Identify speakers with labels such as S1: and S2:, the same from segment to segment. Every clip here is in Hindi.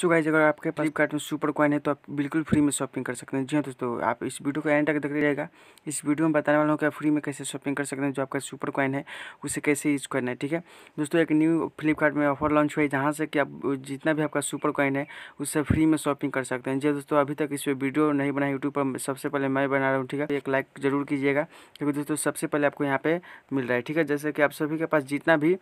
S1: सो गाइज अगर आपके पास फ्लिपकार्ट में सुपर कॉइन है तो आप बिल्कुल फ्री में शॉपिंग कर सकते हैं जी हाँ दोस्तों आप इस वीडियो को एंड तक देख रहेगा इस वीडियो में बताने वाला हूँ कि आप फ्री में कैसे शॉपिंग कर सकते हैं जो आपका सुपर कॉइन है उसे कैसे यूज करना है ठीक है दोस्तों एक न्यू फ्लिपकार्ट में ऑफर लॉन्च हुआ है जहाँ से कि आप जितना भी आपका सुपर कॉइन है उससे फ्री में शॉपिंग कर सकते हैं जी हाँ दोस्तों अभी तक इस वीडियो नहीं बना यूट्यूब पर सबसे पहले मैं बना रहा हूँ ठीक है एक लाइक जरूर कीजिएगा क्योंकि दोस्तों सबसे पहले आपको यहाँ पे मिल रहा है ठीक है जैसे कि आप सभी के पास जितना भी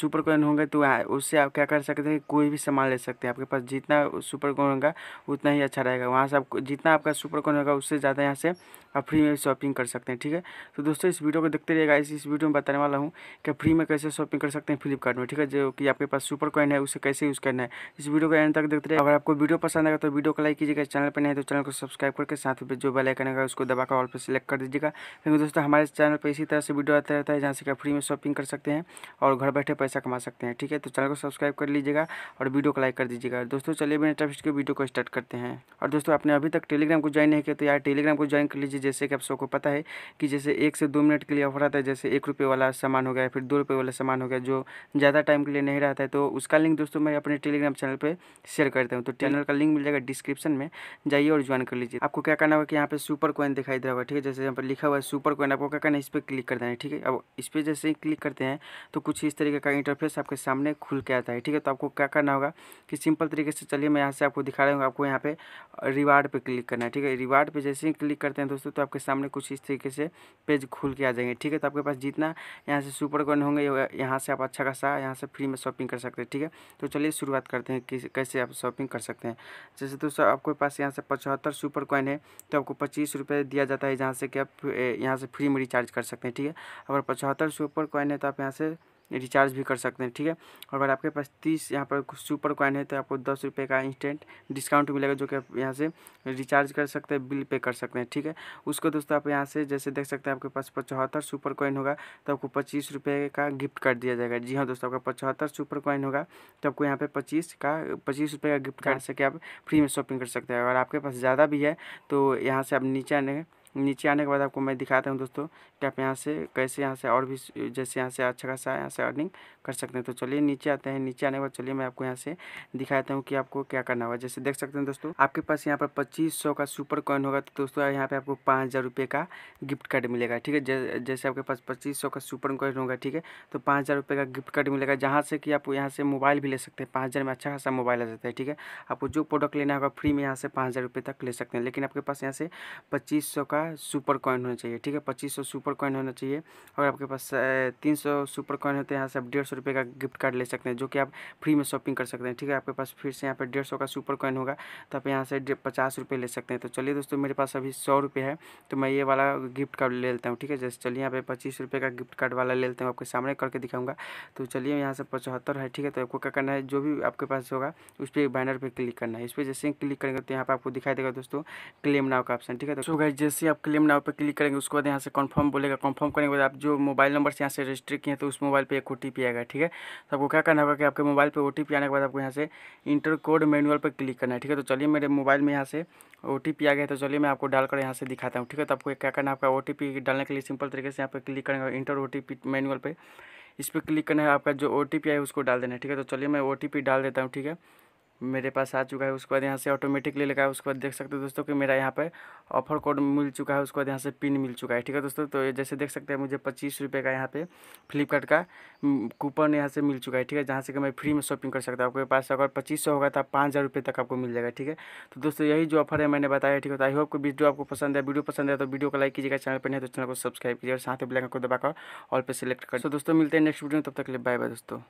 S1: सुपर कॉइन होंगे तो उससे आप क्या कर सकते हैं कोई भी सामान ले सकते हैं आपके पास जितना सुपर कॉइन होगा उतना ही अच्छा रहेगा वहाँ से आप जितना आपका सुपर कॉइन होगा उससे ज़्यादा यहाँ से आप फ्री में शॉपिंग कर सकते हैं ठीक है तो दोस्तों इस वीडियो को देखते रहिएगा इस वीडियो में बताने वाला हूँ कि फ्री में कैसे शॉपिंग कर सकते हैं फ्लिपकार्ट में ठीक है जो कि आपके पास सुपर कॉइन है उसे कैसे यूज़ करना है इस वीडियो को एंड तक देखते रहे अगर आपको वीडियो पसंद आएगा तो वीडियो को लाइक कीजिएगा चैनल पर नहीं तो चैनल को सब्सक्राइब करके साथ में जो बेल आइकन होगा उसको दबाकर ऑल पर सेलेक्ट कर दीजिएगा क्योंकि दोस्तों हमारे चैनल पर इसी तरह से वीडियो आता रहता है जहाँ से आप फ्री में शॉपिंग कर सकते हैं और घर बैठे पैसा कमा सकते हैं ठीक है तो चैनल को सब्सक्राइब कर लीजिएगा और वीडियो को लाइक कर दीजिएगा दोस्तों चलिए बिना टाइप के वीडियो को स्टार्ट करते हैं और दोस्तों आपने अभी तक टेलीग्राम को ज्वाइन नहीं किया तो यार टेलीग्राम को ज्वाइन कर लीजिए जैसे कि आप सबको पता है कि जैसे एक से दो मिनट के लिए ऑफर आता है जैसे एक रुपये वाला सामान हो गया फिर दो रुपये वाला सामान हो गया जो ज़्यादा टाइम के लिए नहीं रहता है तो उसका लिंक दोस्तों मैं अपने टेलीग्राम चैनल पर शेयर करता हूँ तो चैनल का लिंक मिल जाएगा डिस्क्रिप्शन में जाइए और ज्वाइन कर लीजिए आपको क्या करना होगा कि यहाँ पर सुपर कॉइन दिखाई दे रहा होगा ठीक है जैसे यहाँ पर लिखा हुआ है सुपर कॉइन आपको क्या करना है इस पर क्लिक कर देना है ठीक है अब इस पर जैसे ही क्लिक करते हैं तो कुछ इस तरीके का इंटरफेस आपके सामने खुल के आता है ठीक है तो आपको क्या करना होगा कि सिंपल तरीके तरीके से चलिए मैं यहाँ से आपको दिखा रहा हूँ आपको यहाँ पे रिवार्ड पे क्लिक करना है ठीक है रिवार्ड पे जैसे ही क्लिक करते हैं दोस्तों तो आपके सामने कुछ इस तरीके से पेज खुल के आ जाएंगे ठीक है तो आपके पास जितना यहाँ से सुपर कॉइन होंगे यहाँ से आप अच्छा खासा यहाँ से फ्री में शॉपिंग कर सकते हैं ठीक है तो चलिए शुरुआत करते हैं कि कैसे आप शॉपिंग कर सकते हैं जैसे दोस्तों आपके पास यहाँ से पचहत्तर सुपर कॉइन है तो आपको पच्चीस रुपये दिया जाता है जहाँ से कि आप यहाँ से फ्री में रिचार्ज कर सकते हैं ठीक है अगर पचहत्तर सुपर कॉइन है तो आप यहाँ से रिचार्ज भी कर सकते हैं ठीक है और अगर आपके पास तीस यहाँ पर सुपर कॉइन है तो आपको दस रुपये का इंस्टेंट डिस्काउंट मिलेगा जो कि आप यहाँ से रिचार्ज कर सकते हैं बिल पे कर सकते हैं ठीक है उसको दोस्तों आप यहाँ से जैसे देख सकते हैं आपके पास पचहत्तर सुपर कॉइन होगा तो आपको पच्चीस रुपये का गिफ्ट कार्ड दिया जाएगा जी हाँ दोस्तों आपका पचहत्तर सुपर कॉइन होगा तो आपको यहाँ पर पच्चीस का पच्चीस रुपये का गिफ्ट हाँ। कार्ड से आप फ्री में शॉपिंग कर सकते हैं अगर आपके पास ज़्यादा भी है तो यहाँ से आप नीचे आने नीचे आने के बाद आपको मैं दिखाता हूँ दोस्तों कि आप यहाँ से कैसे यहाँ से और भी जैसे यहाँ से अच्छा खासा यहाँ से अर्निंग कर सकते हैं तो चलिए नीचे आते हैं नीचे आने के बाद चलिए मैं आपको यहाँ से दिखाता हूँ कि आपको क्या करना होगा जैसे देख सकते हैं दोस्तों आपके पास यहाँ पर पच्चीस का सुपर कॉइन होगा तो दोस्तों यहाँ पर आपको पाँच का गिफ्ट कार्ड मिलेगा ठीक है जैसे आपके पास पच्चीस का सुपर कॉइन होगा ठीक है तो पाँच का गिफ्ट कार्ड मिलेगा जहाँ से कि आप यहाँ से मोबाइल भी ले सकते हैं पाँच में अच्छा खासा मोबाइल आ जाता है ठीक है आपको जो प्रोडक्ट लेना होगा फ्री में यहाँ से पाँच तक ले सकते हैं लेकिन आपके पास यहाँ से पच्चीस का का सुपर कॉइन होना चाहिए ठीक है पच्चीस सौ सुपर कॉइन होना चाहिए और आपके पास तीन सौ सुपर कॉइन होते हैं यहाँ से आप डेढ़ सौ रुपये का गिफ्ट कार्ड ले सकते हैं जो कि आप फ्री में शॉपिंग कर सकते हैं ठीक है आपके पास फिर से यहाँ पर डेढ़ सौ का सुपर कॉइन होगा तो आप यहाँ से पचास रुपये ले सकते हैं तो चलिए दोस्तों मेरे पास अभी सौ रुपये है तो मैं ये वाला गिफ्ट कार्ड ले लेता हूँ ठीक है जैसे चलिए यहाँ पे पच्चीस रुपये का गिफ्ट कार्ड वाला ले लेता हूँ आपके सामने करके दिखाऊंगा तो चलिए यहाँ से पचहत्तर है ठीक है तो आपको क्या करना है जो भी आपके पास होगा उस पर बैनर पर क्लिक करना है इस पर जैसे ही क्लिक करेंगे तो यहाँ पर आपको दिखाई देगा दोस्तों क्लेम नाव का ऑप्शन ठीक है तो जैसे आप आप क्लेम नाव पर क्लिक करेंगे उसके बाद यहाँ से कन्फर्म बोलेगा कन्फर्म करने के बाद आप जो मोबाइल नंबर से यहाँ से रजिस्टर किए हैं तो उस मोबाइल पर एक ओ आएगा ठीक है तो आपको क्या करना होगा कि आपके मोबाइल पर ओ आने के बाद आपको यहाँ से इंटर कोड मैनुअल पर क्लिक करना है ठीक है तो चलिए मेरे मोबाइल में यहाँ से ओ आ गया तो चलिए मैं आपको डालकर यहाँ से दिखाता हूँ ठीक है तो आपको क्या करना है आपका ओ डालने के लिए सिंपल तरीके से यहाँ पर क्लिक करेंगे इंटर ओ मैनुअल पर इस पर क्लिक करना है आपका जो ओ है उसको डाल देना है ठीक है तो चलिए मैं ओ डाल देता हूँ ठीक है मेरे पास आ चुका है उसके बाद यहाँ से ऑटोमेटिकली लगा है उसके बाद देख सकते हो दोस्तों कि मेरा यहाँ पर ऑफर कोड मिल चुका है उसके बाद यहाँ से पिन मिल चुका है ठीक है दोस्तों तो जैसे देख सकते हैं मुझे पच्चीस रुपये का यहाँ पे फ्लिपकार्ट का कूपन यहाँ से मिल चुका है ठीक है जहाँ से कि मैं फ्री में शॉपिंग कर सकता हूँ आपके पास अगर पच्चीस सौ होगा तो पाँच हज़ार रुपये तक आपको मिल जाएगा ठीक है तो दोस्तों यही जो ऑफर है मैंने बताया ठीक है तो आई होप को वीडियो आपको पसंद है वीडियो पसंद है तो वीडियो को लाइक कीजिएगा चैनल पर नहीं तो चैनल को सब्सक्राइब कीजिए और साथ ही ब्लैक को दबाकर ऑल पर सिलेक्ट कर दोस्तों मिलते हैं नेक्स्ट वीडियो में तब तक लिए बाय बाय दोस्तों